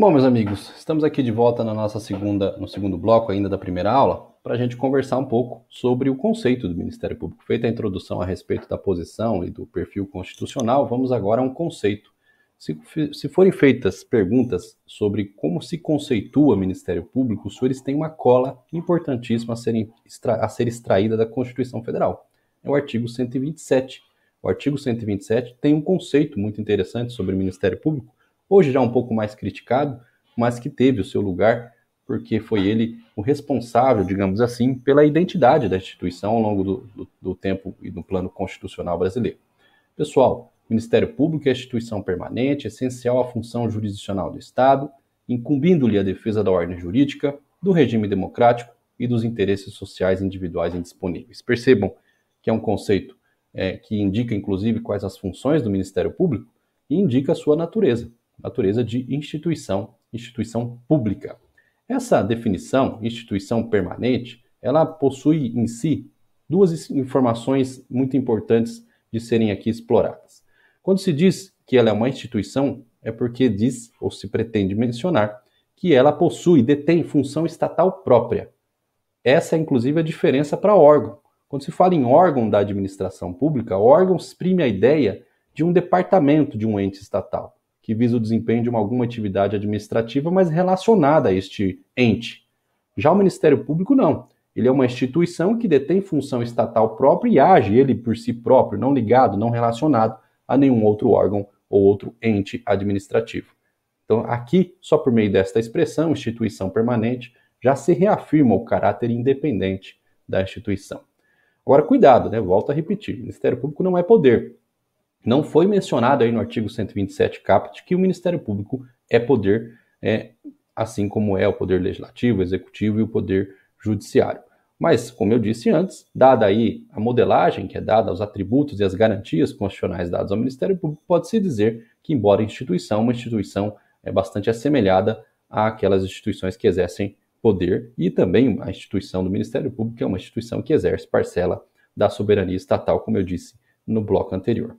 Bom, meus amigos, estamos aqui de volta na nossa segunda, no segundo bloco ainda da primeira aula, para a gente conversar um pouco sobre o conceito do Ministério Público. Feita a introdução a respeito da posição e do perfil constitucional, vamos agora a um conceito. Se, se forem feitas perguntas sobre como se conceitua o Ministério Público, os senhores têm uma cola importantíssima a, serem, a ser extraída da Constituição Federal. É o artigo 127. O artigo 127 tem um conceito muito interessante sobre o Ministério Público, hoje já um pouco mais criticado, mas que teve o seu lugar, porque foi ele o responsável, digamos assim, pela identidade da instituição ao longo do, do, do tempo e do plano constitucional brasileiro. Pessoal, o Ministério Público é instituição permanente, essencial à função jurisdicional do Estado, incumbindo-lhe a defesa da ordem jurídica, do regime democrático e dos interesses sociais individuais indisponíveis. Percebam que é um conceito é, que indica, inclusive, quais as funções do Ministério Público e indica a sua natureza natureza de instituição, instituição pública. Essa definição, instituição permanente, ela possui em si duas informações muito importantes de serem aqui exploradas. Quando se diz que ela é uma instituição, é porque diz ou se pretende mencionar que ela possui, detém função estatal própria. Essa é inclusive a diferença para órgão. Quando se fala em órgão da administração pública, órgão exprime a ideia de um departamento de um ente estatal que visa o desempenho de uma, alguma atividade administrativa, mas relacionada a este ente. Já o Ministério Público, não. Ele é uma instituição que detém função estatal própria e age ele por si próprio, não ligado, não relacionado a nenhum outro órgão ou outro ente administrativo. Então, aqui, só por meio desta expressão, instituição permanente, já se reafirma o caráter independente da instituição. Agora, cuidado, né? Volto a repetir: Ministério Público não é poder não foi mencionado aí no artigo 127 caput que o Ministério Público é poder, é, assim como é o poder legislativo, executivo e o poder judiciário. Mas, como eu disse antes, dada aí a modelagem que é dada aos atributos e as garantias constitucionais dados ao Ministério Público, pode-se dizer que, embora a instituição, uma instituição é bastante assemelhada àquelas instituições que exercem poder e também a instituição do Ministério Público é uma instituição que exerce parcela da soberania estatal, como eu disse no bloco anterior.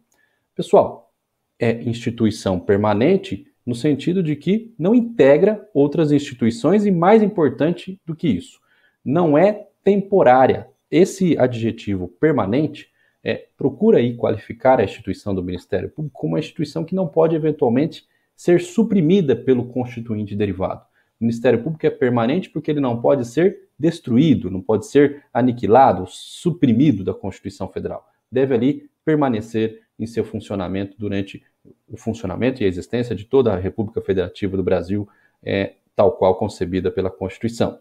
Pessoal, é instituição permanente no sentido de que não integra outras instituições e, mais importante do que isso, não é temporária. Esse adjetivo permanente é, procura aí qualificar a instituição do Ministério Público como uma instituição que não pode eventualmente ser suprimida pelo constituinte derivado. O Ministério Público é permanente porque ele não pode ser destruído, não pode ser aniquilado, suprimido da Constituição Federal. Deve ali permanecer em seu funcionamento durante o funcionamento e a existência de toda a República Federativa do Brasil, é, tal qual concebida pela Constituição.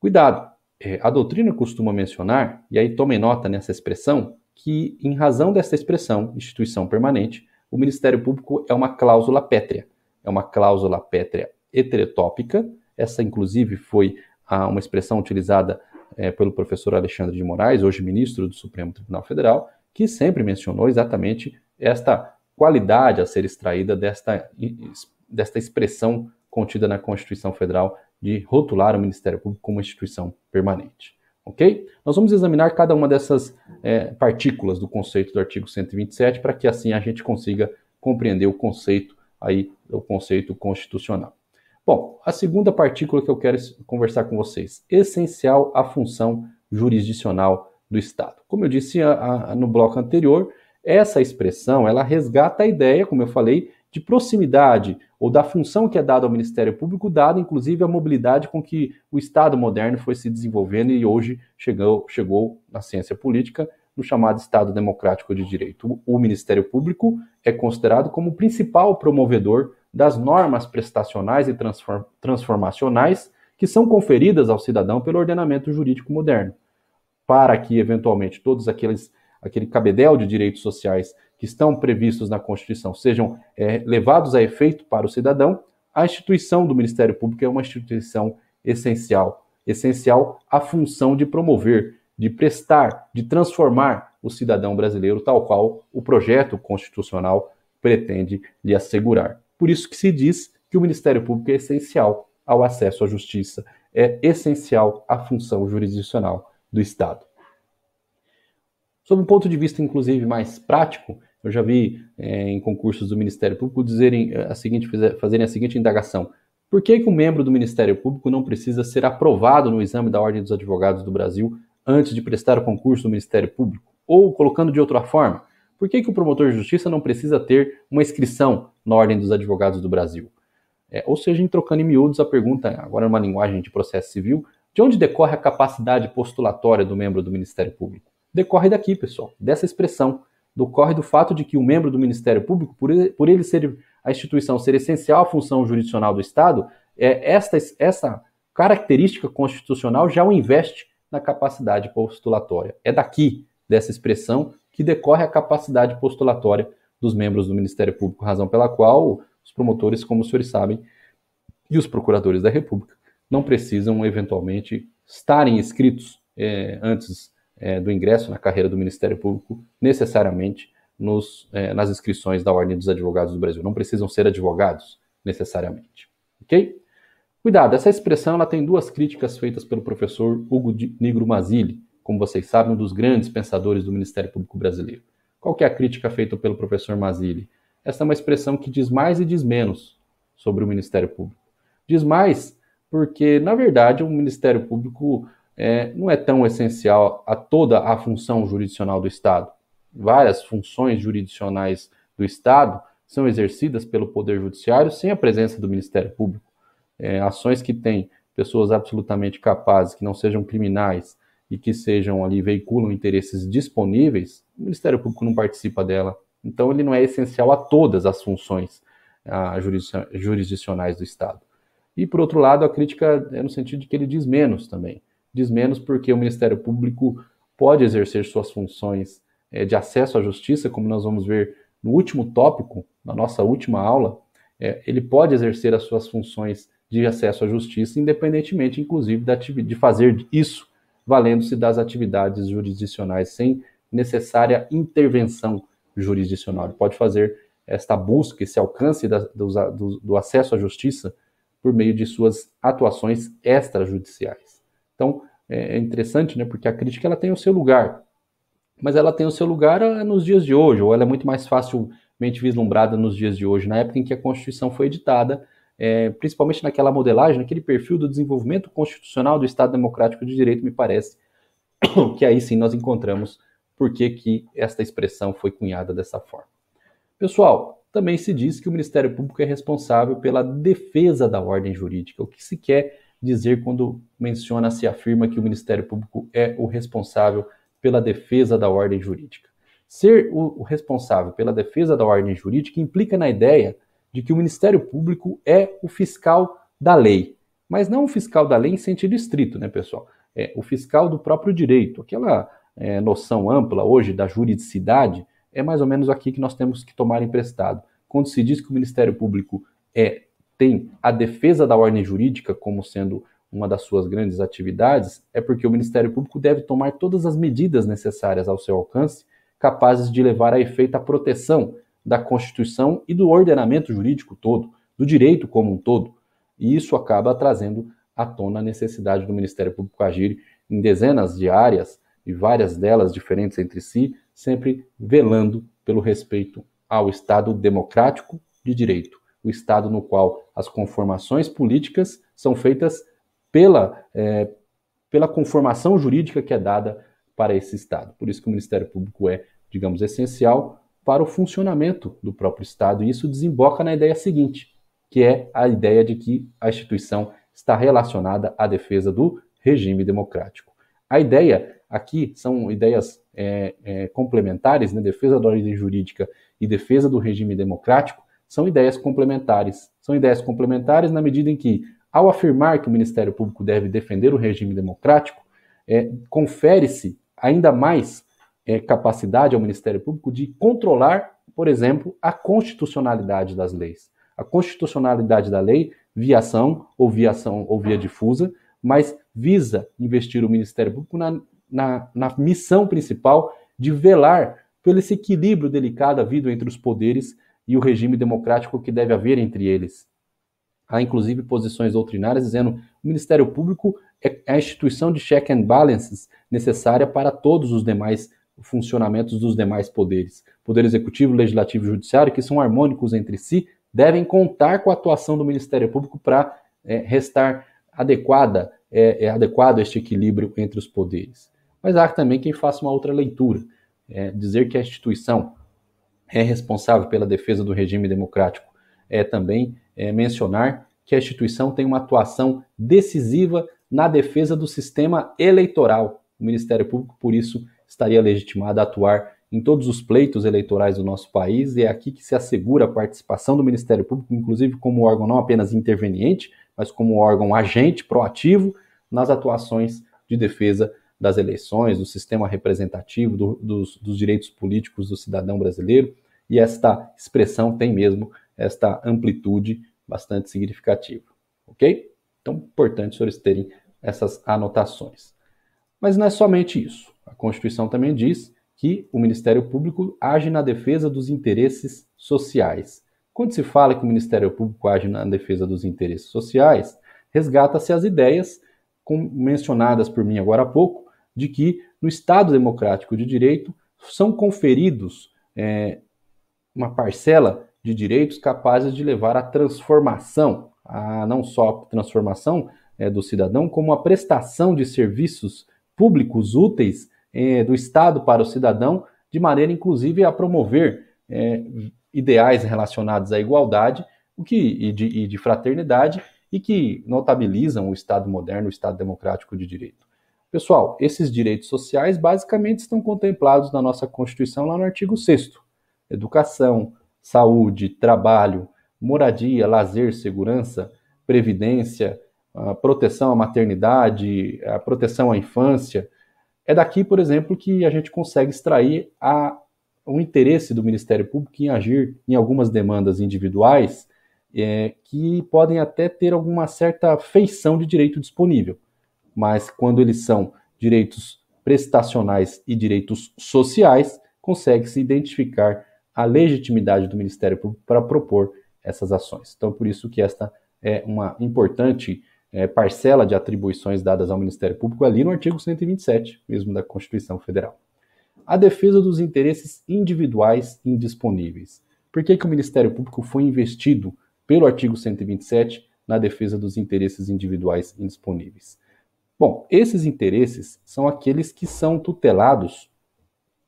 Cuidado! É, a doutrina costuma mencionar, e aí tomem nota nessa expressão, que, em razão dessa expressão, instituição permanente, o Ministério Público é uma cláusula pétrea. É uma cláusula pétrea heterotópica. Essa, inclusive, foi a, uma expressão utilizada é, pelo professor Alexandre de Moraes, hoje ministro do Supremo Tribunal Federal, que sempre mencionou exatamente esta qualidade a ser extraída desta, desta expressão contida na Constituição Federal de rotular o Ministério Público como instituição permanente. Ok? Nós vamos examinar cada uma dessas é, partículas do conceito do artigo 127 para que assim a gente consiga compreender o conceito aí, o conceito constitucional. Bom, a segunda partícula que eu quero conversar com vocês, essencial à função jurisdicional do Estado. Como eu disse a, a, no bloco anterior, essa expressão ela resgata a ideia, como eu falei, de proximidade ou da função que é dada ao Ministério Público, dada inclusive a mobilidade com que o Estado moderno foi se desenvolvendo e hoje chegou, chegou na ciência política no chamado Estado Democrático de Direito. O Ministério Público é considerado como o principal promovedor das normas prestacionais e transformacionais que são conferidas ao cidadão pelo ordenamento jurídico moderno para que, eventualmente, todos aqueles aquele cabedel de direitos sociais que estão previstos na Constituição sejam é, levados a efeito para o cidadão, a instituição do Ministério Público é uma instituição essencial. Essencial à função de promover, de prestar, de transformar o cidadão brasileiro, tal qual o projeto constitucional pretende lhe assegurar. Por isso que se diz que o Ministério Público é essencial ao acesso à justiça, é essencial à função jurisdicional do Estado. Sob um ponto de vista, inclusive, mais prático, eu já vi é, em concursos do Ministério Público dizerem é, a seguinte, fazerem a seguinte indagação. Por que, que um membro do Ministério Público não precisa ser aprovado no exame da Ordem dos Advogados do Brasil antes de prestar o concurso do Ministério Público? Ou, colocando de outra forma, por que, que o promotor de justiça não precisa ter uma inscrição na Ordem dos Advogados do Brasil? É, ou seja, em trocando em miúdos a pergunta, agora numa linguagem de processo civil, de onde decorre a capacidade postulatória do membro do Ministério Público? Decorre daqui, pessoal, dessa expressão. Decorre do fato de que o membro do Ministério Público, por ele, por ele ser a instituição ser essencial à função jurisdicional do Estado, é, esta, essa característica constitucional já o investe na capacidade postulatória. É daqui, dessa expressão, que decorre a capacidade postulatória dos membros do Ministério Público, razão pela qual os promotores, como os senhores sabem, e os procuradores da República não precisam eventualmente estarem inscritos é, antes é, do ingresso na carreira do Ministério Público, necessariamente nos, é, nas inscrições da Ordem dos Advogados do Brasil. Não precisam ser advogados, necessariamente. Ok? Cuidado, essa expressão ela tem duas críticas feitas pelo professor Hugo Nigro Mazzilli, como vocês sabem, um dos grandes pensadores do Ministério Público Brasileiro. Qual é a crítica feita pelo professor Mazzilli? Essa é uma expressão que diz mais e diz menos sobre o Ministério Público. Diz mais porque, na verdade, o Ministério Público é, não é tão essencial a toda a função jurisdicional do Estado. Várias funções jurisdicionais do Estado são exercidas pelo Poder Judiciário sem a presença do Ministério Público. É, ações que têm pessoas absolutamente capazes, que não sejam criminais e que sejam ali, veiculam interesses disponíveis, o Ministério Público não participa dela. Então, ele não é essencial a todas as funções a, ah, jurisdicionais do Estado. E, por outro lado, a crítica é no sentido de que ele diz menos também. Diz menos porque o Ministério Público pode exercer suas funções é, de acesso à justiça, como nós vamos ver no último tópico, na nossa última aula, é, ele pode exercer as suas funções de acesso à justiça, independentemente, inclusive, de fazer isso, valendo-se das atividades jurisdicionais, sem necessária intervenção jurisdicional. Ele pode fazer esta busca, esse alcance da, do, do acesso à justiça por meio de suas atuações extrajudiciais. Então, é, é interessante, né, porque a crítica ela tem o seu lugar, mas ela tem o seu lugar ah, nos dias de hoje, ou ela é muito mais facilmente vislumbrada nos dias de hoje, na época em que a Constituição foi editada, é, principalmente naquela modelagem, naquele perfil do desenvolvimento constitucional do Estado Democrático de Direito, me parece que aí sim nós encontramos por que, que esta expressão foi cunhada dessa forma. Pessoal, também se diz que o Ministério Público é responsável pela defesa da ordem jurídica. O que se quer dizer quando menciona, se afirma que o Ministério Público é o responsável pela defesa da ordem jurídica? Ser o responsável pela defesa da ordem jurídica implica na ideia de que o Ministério Público é o fiscal da lei, mas não o fiscal da lei em sentido estrito, né, pessoal? É o fiscal do próprio direito, aquela é, noção ampla hoje da juridicidade é mais ou menos aqui que nós temos que tomar emprestado. Quando se diz que o Ministério Público é tem a defesa da ordem jurídica como sendo uma das suas grandes atividades, é porque o Ministério Público deve tomar todas as medidas necessárias ao seu alcance, capazes de levar a efeito a proteção da Constituição e do ordenamento jurídico todo, do direito como um todo. E isso acaba trazendo à tona a necessidade do Ministério Público agir em dezenas de áreas, e várias delas diferentes entre si, sempre velando pelo respeito ao Estado democrático de direito, o Estado no qual as conformações políticas são feitas pela, é, pela conformação jurídica que é dada para esse Estado. Por isso que o Ministério Público é, digamos, essencial para o funcionamento do próprio Estado, e isso desemboca na ideia seguinte, que é a ideia de que a instituição está relacionada à defesa do regime democrático. A ideia Aqui são ideias é, é, complementares, né? defesa da ordem jurídica e defesa do regime democrático, são ideias complementares. São ideias complementares na medida em que, ao afirmar que o Ministério Público deve defender o regime democrático, é, confere-se ainda mais é, capacidade ao Ministério Público de controlar, por exemplo, a constitucionalidade das leis. A constitucionalidade da lei, via ação ou via ação ou via difusa, mas visa investir o Ministério Público na na, na missão principal de velar pelo esse equilíbrio delicado havido entre os poderes e o regime democrático que deve haver entre eles. Há inclusive posições doutrinárias dizendo que o Ministério Público é, é a instituição de check and balances necessária para todos os demais funcionamentos dos demais poderes. Poder executivo, legislativo e judiciário, que são harmônicos entre si, devem contar com a atuação do Ministério Público para é, restar adequada, é, é adequado este equilíbrio entre os poderes mas há também quem faça uma outra leitura. É, dizer que a instituição é responsável pela defesa do regime democrático é também é, mencionar que a instituição tem uma atuação decisiva na defesa do sistema eleitoral. O Ministério Público, por isso, estaria legitimado a atuar em todos os pleitos eleitorais do nosso país, e é aqui que se assegura a participação do Ministério Público, inclusive como órgão não apenas interveniente, mas como órgão agente proativo nas atuações de defesa das eleições, do sistema representativo, do, dos, dos direitos políticos do cidadão brasileiro, e esta expressão tem mesmo esta amplitude bastante significativa, ok? Então, importante vocês terem essas anotações. Mas não é somente isso. A Constituição também diz que o Ministério Público age na defesa dos interesses sociais. Quando se fala que o Ministério Público age na defesa dos interesses sociais, resgata-se as ideias mencionadas por mim agora há pouco de que no Estado democrático de direito são conferidos é, uma parcela de direitos capazes de levar à transformação, a não só a transformação é, do cidadão, como a prestação de serviços públicos úteis é, do Estado para o cidadão, de maneira inclusive a promover é, ideais relacionados à igualdade o que, e de, e de fraternidade, e que notabilizam o Estado moderno, o Estado democrático de direito. Pessoal, esses direitos sociais basicamente estão contemplados na nossa Constituição lá no artigo 6 Educação, saúde, trabalho, moradia, lazer, segurança, previdência, proteção à maternidade, a proteção à infância. É daqui, por exemplo, que a gente consegue extrair a, o interesse do Ministério Público em agir em algumas demandas individuais é, que podem até ter alguma certa feição de direito disponível mas quando eles são direitos prestacionais e direitos sociais, consegue-se identificar a legitimidade do Ministério Público para propor essas ações. Então, por isso que esta é uma importante é, parcela de atribuições dadas ao Ministério Público ali no artigo 127, mesmo da Constituição Federal. A defesa dos interesses individuais indisponíveis. Por que, que o Ministério Público foi investido pelo artigo 127 na defesa dos interesses individuais indisponíveis? Bom, esses interesses são aqueles que são tutelados,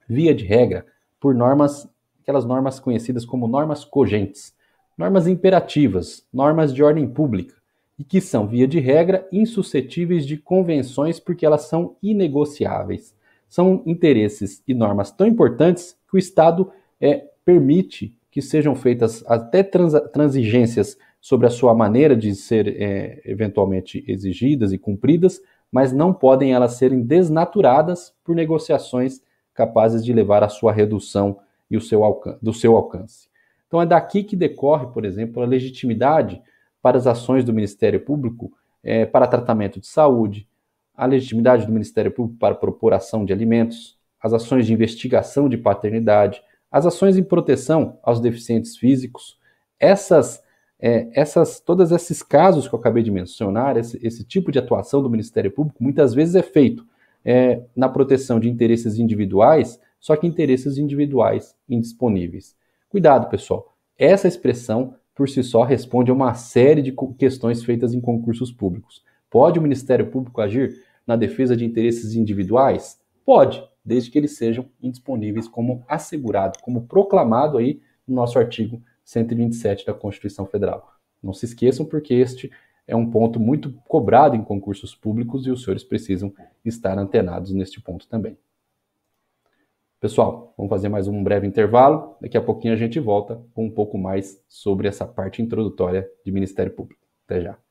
via de regra, por normas, aquelas normas conhecidas como normas cogentes, normas imperativas, normas de ordem pública, e que são, via de regra, insuscetíveis de convenções porque elas são inegociáveis. São interesses e normas tão importantes que o Estado é, permite que sejam feitas até transigências sobre a sua maneira de ser é, eventualmente exigidas e cumpridas, mas não podem elas serem desnaturadas por negociações capazes de levar à sua redução e o seu alcance, do seu alcance. Então é daqui que decorre, por exemplo, a legitimidade para as ações do Ministério Público é, para tratamento de saúde, a legitimidade do Ministério Público para propor ação de alimentos, as ações de investigação de paternidade, as ações em proteção aos deficientes físicos. Essas é, essas, todos esses casos que eu acabei de mencionar, esse, esse, tipo de atuação do Ministério Público, muitas vezes é feito é, na proteção de interesses individuais, só que interesses individuais indisponíveis. Cuidado, pessoal. Essa expressão, por si só, responde a uma série de questões feitas em concursos públicos. Pode o Ministério Público agir na defesa de interesses individuais? Pode, desde que eles sejam indisponíveis, como assegurado, como proclamado aí no nosso artigo 127 da Constituição Federal. Não se esqueçam, porque este é um ponto muito cobrado em concursos públicos e os senhores precisam estar antenados neste ponto também. Pessoal, vamos fazer mais um breve intervalo. Daqui a pouquinho a gente volta com um pouco mais sobre essa parte introdutória de Ministério Público. Até já.